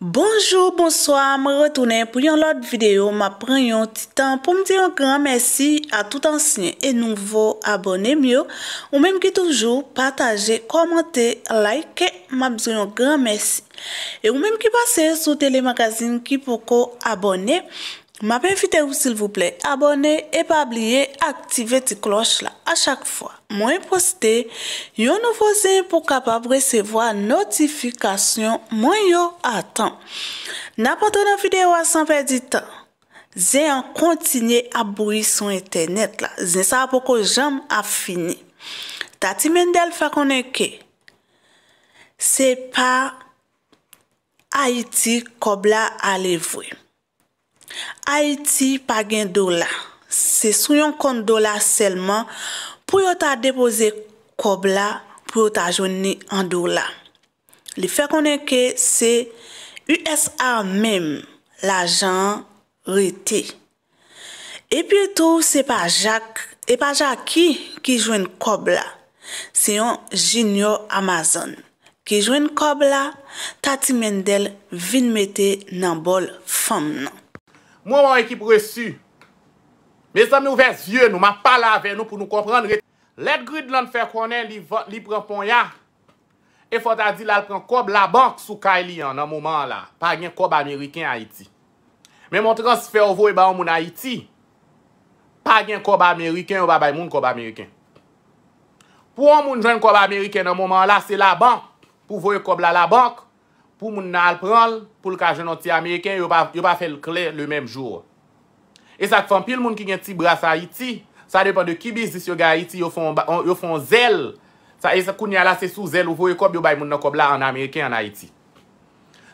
Bonjour, bonsoir, mwen retounen pou yon lot videyo, mwen pren yon titan pou mwen diyon gran mersi a tout ansinye e nouvo abonye myo ou menm ki toujou pataje, komante, like, mwen biyon yon gran mersi e ou menm ki pase sou telemagazine ki pou ko abonye M'apevite ou sil vouple abone e pa ablie aktive ti kloch la a chak fwa. Mwen poste, yon nouvo zeyen pou kapab resevo a notifikasyon mwen yo atan. Na pote nan videwa sanpe di tan, zeyen kontinye a bouy son internet la. Zeyen sa apoko jom a fini. Tati mende alfa konen ke? Se pa Haiti kob la alevwe. Haiti pa gen do la Se sou yon kont do la selman Pou yo ta depoze kob la Pou yo ta jweni an do la Li fe konen ke se USA mem L'ajan rete E pi tou se pa jak E pa jak ki ki jwen kob la Se yon jinyo Amazon Ki jwen kob la Tati Mendel vin mette nan bol fam nan Mwen mwen ekip resu, mwen sa mwen ouve zye nou, mwen pa la ve nou pou nou komprendre. Let grid lan fè konen li pren fon ya, e fota di la pren kob la bank sou kaili an nan mwen man la, pa gen kob Ameriken Haiti. Men mwen transfer ouvo e ba ou mwen Haiti, pa gen kob Ameriken ou ba bay moun kob Ameriken. Po ou mwen jen kob Ameriken nan mwen man la, se la bank pou voye kob la la bank. pou moun nan al pran l, pou l ka jenon ti Ameriken, yo pa fe l kle l menm jor. E sak fon pil moun ki gen ti brasa iti, sa depan de kibis dis yo ga iti yo fon zel, sa e sak koun nye la se sou zel ou fo yo kob yo bay moun nan kob la an Ameriken an Haiti.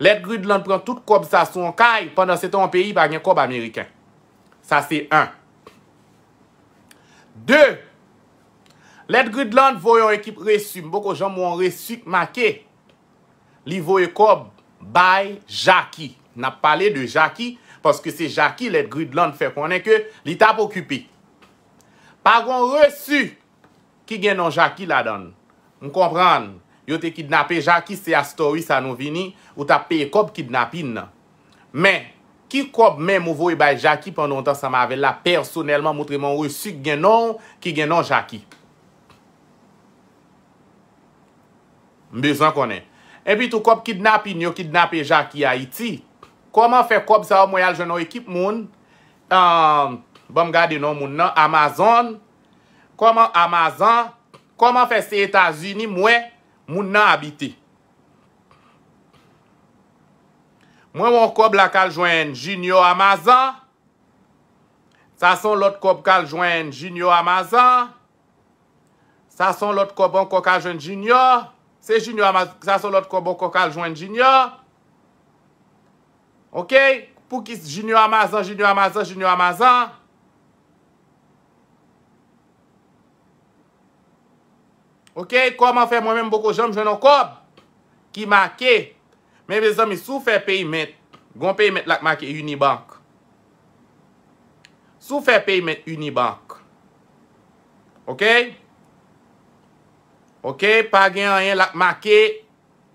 Let Gridland pran tout kob sa son kay, pandan se ton peyi ba gen kob Ameriken. Sa se 1. 2. Let Gridland voyon ekip resum, boko jan moun resum make, li voye kob baye Jackie. Na pale de Jackie, paske se Jackie let gridland fe konen ke, li tap okupi. Pagon resu, ki genon Jackie la don. M kompran, yo te kidnapè Jackie, se a story sa nou vini, ou ta peye kob kidnapin nan. Men, ki kob men mou voye baye Jackie, penon tan sa mavel la, personelman moutre moun resu, ki genon Jackie. M bezan konen, Epi tou kob kidnap inyo, kidnap e jaki a iti. Koman fe kob sa ou mwen aljeno ekip moun, bom gade nou moun nan Amazon, koman Amazon, koman fe se Etasuni mwen moun nan habite. Mwen mwen kob la kal jwen Junior Amazon, sa son lot kob kal jwen Junior Amazon, sa son lot kob an kokal jwen Junior Amazon, Se jinyo Amazon, sa sou lot koubo koukal jwen jinyo. Ok? Pou ki jinyo Amazon, jinyo Amazon, jinyo Amazon. Ok? Kouman fe mwen menm boko jenm jwen nou koub. Ki make. Men ve zon mi sou fe pey met. Gon pey met lak make unibank. Sou fe pey met unibank. Ok? Ok? Ok, pa gen an yon lak make,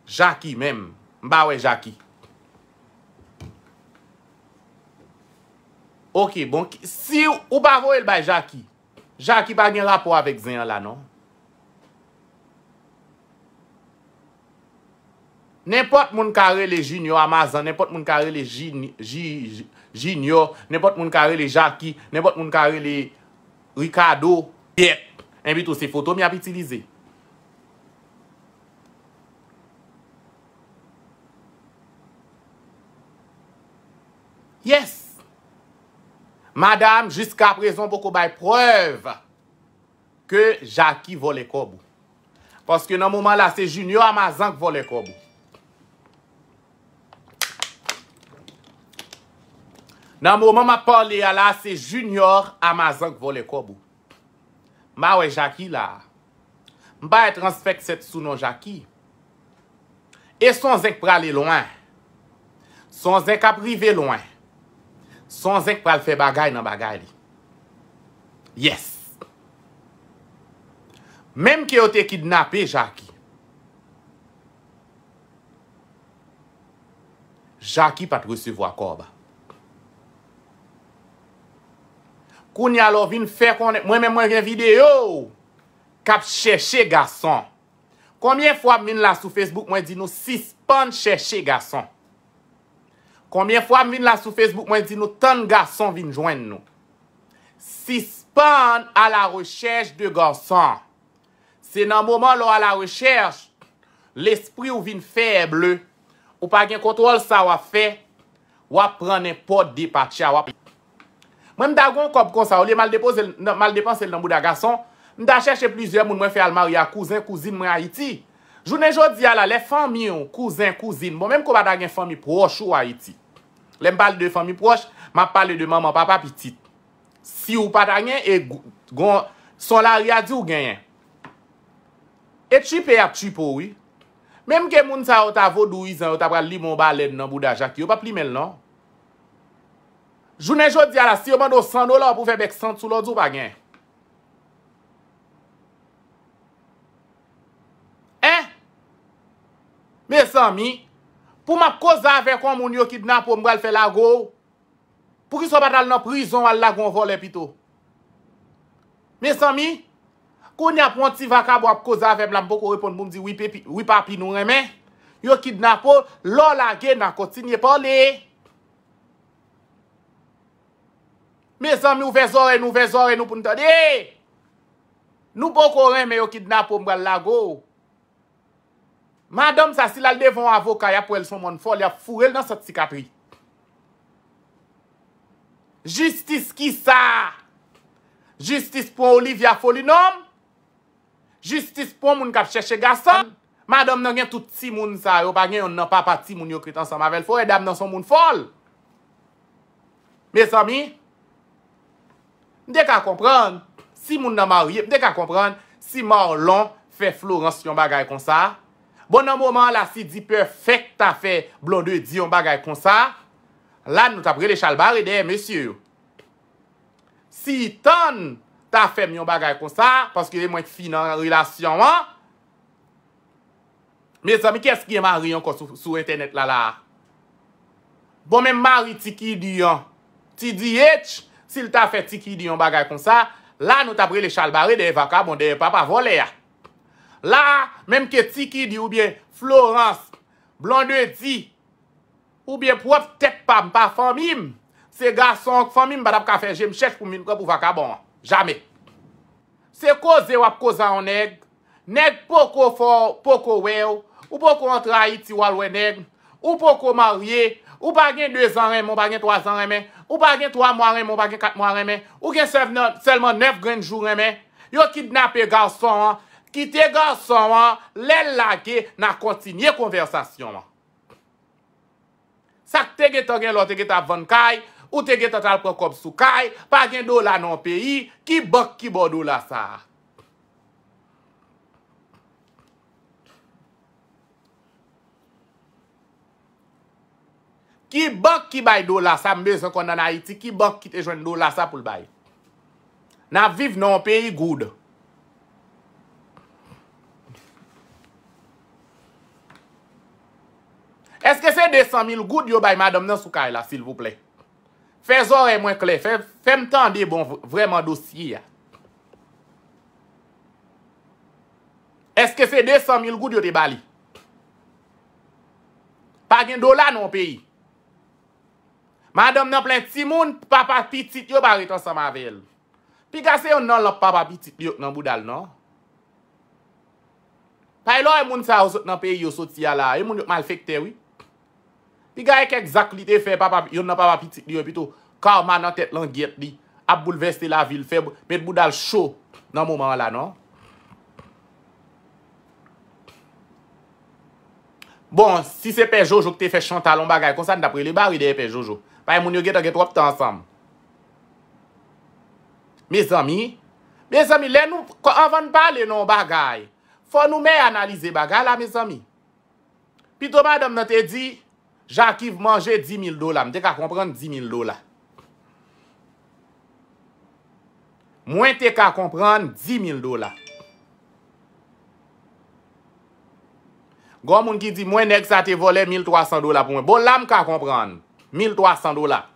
Jackie menm, mba we Jackie. Ok, bon, si ou bavo el bay Jackie, Jackie pa gen rapor avek zin an lanon. Nenpot moun kare le Junior Amazon, nenpot moun kare le Junior, nenpot moun kare le Jackie, nenpot moun kare le Ricardo, enbitou se foto mi ap itilize. Yes, madame, jusqu'a prezon boko bay preuve ke Jackie vole kobou. Paske nan mouman la se junior amazan k vole kobou. Nan mouman ma pale ya la se junior amazan k vole kobou. Mba we Jackie la, mba e transpek set sou nou Jackie. E son zek prale loin, son zek aprive loin. Son zèk pa l fè bagay nan bagay li. Yes. Mèm ki yo te kidnapè, Jacky. Jacky pat resevwa korba. Koun ya lo vin fè konen, mwen men mwen gen videyo. Kap chè chè gason. Koumyen fwa min la sou Facebook, mwen di nou, si span chè chè gason. Koumye fwa m vin la sou Facebook mwen di nou ton garson vin jwenn nou. Si span a la rechèche de garson. Se nan mouman lò a la rechèche, l'espri ou vin feble, ou pa gen kontrol sa wap fe, wap pran en pot de patia wap. Mwen m da gwen komp kon sa wale mal depanse l nan mou da garson, m da chèche plizye moun mwen fè al mar ya kouzin kouzin mwen a iti. Jounen jò di ala le fami yon kouzin kouzin, mwen mèm kouba da gen fami pro chou a iti. Lem pale de fami proche, ma pale de maman papa pitit. Si ou pata gen, e son la ria di ou gen gen. Etripe ap tripo ou. Mem ke moun sa o ta vodou izan, o ta pral li mou balen nan bouda jaki, ou pa pli men nan. Jounen jodi ala, si ou mando 100 dola, ou pou fe bek 100 sou lò di ou pa gen. En? Me san mi... Pou m ap kozave kwa moun yo kidnap ou mbrel fe lagou, pou ki sou badal nou prizon wale lagou anvole pito. Mesan mi, koun ap mwant si vakab wap kozave mlam boko repon mboum di wip api nou reme, yo kidnap ou, lor lage nan koti nye pale. Mesan mi, ouve zore nou, ouve zore nou poun tade. Nou boko reme yo kidnap ou mbrel lagou, Madame Sassil al devon avoka ya pou el son moun fol, ya furel nan sot si kapri. Justice ki sa? Justice pou Olivia Folinom? Justice pou moun kap chèche gassan? Madame nan gen tout si moun sa, yo pa gen yon nan papa ti moun yo kretan sa mavel fol, e dam nan son moun fol. Me sami? Dèk a kompran, si moun nan moun yip, dèk a kompran, si moun lon fe Florence yon bagay kon sa, Bon nan mouman la si di pefek ta fe blonde di yon bagay kon sa, la nou ta prele chalbare eh de, mesyou. Si ton ta fe mion bagay kon sa, paske yon mwen ki fin nan relasyon man, mesyou, mi keske yon marion kon sou internet la la? Bon men mari tiki di yon, ti di etch, si l ta fe tiki di yon bagay kon sa, la nou ta prele chalbare eh de, vaka bon de, papa vole ya. La, menm ke ti ki di oubyen Florence Blondewi di, oubyen pou ap tep pa mpa famim, se gasonk famim bada pou ka feje mchech pou min kwa pou vaka bon, jame. Se koze wap koza an neg, neg poko fwo, poko wew, ou poko antra yi ti walwe neg, ou poko marye, ou bagen 2 an remon, bagen 3 an remen, ou bagen 3 mwa remon, bagen 4 mwa remen, ou gen non, selman 9 grenjou remen, yo kidnap e gason an, ki te gen sonman lel lage na kontinye konversasyonman. Sak te gen to gen lor te gen ta vankay, ou te gen ta talpon kopsukay, pa gen do la nan peyi, ki bok ki bo do la sa. Ki bok ki bay do la sa, mbe zon kon nan Haiti, ki bok ki te jwen do la sa pou l bay. Na viv nan peyi gouda. Eske se 200.000 goud yo bay madam nan soukaila, sil voupley? Fezor e mwen kle, fem tan de bon vreman dosye ya. Eske se 200.000 goud yo te bali? Pa gen do la non nan peyi? Madam nan pley, si moun papa pitit yo pari ton samanvel. Pi kase yon nan lop papa pitit yo nan boudal nan? Paye lor yon e moun sa nan peyi yo soti ya la, yon e moun yon malfekte wii? Pi gaya kek zak li te fe, yon nan papa pitik li yo, pi to, kaw man nan tet langet li, ap bouleveste la vil fe, met bou dal show nan mouman la, non? Bon, si se pe Jojo ki te fe chantalon bagay, konsan dapre li, bari de pe Jojo. Paye moun yo geto get wap te ansam. Me zami, me zami, le nou, kon avan pale non bagay, fon nou me analize bagay la, me zami. Pi to, madam nan te di, Jakiv manje 10.000 dola, mwen te ka kompran 10.000 dola. Mwen te ka kompran 10.000 dola. Gwamoun ki di mwen ek sa te vole 1.300 dola pou mwen, bo la mwen ka kompran 1.300 dola.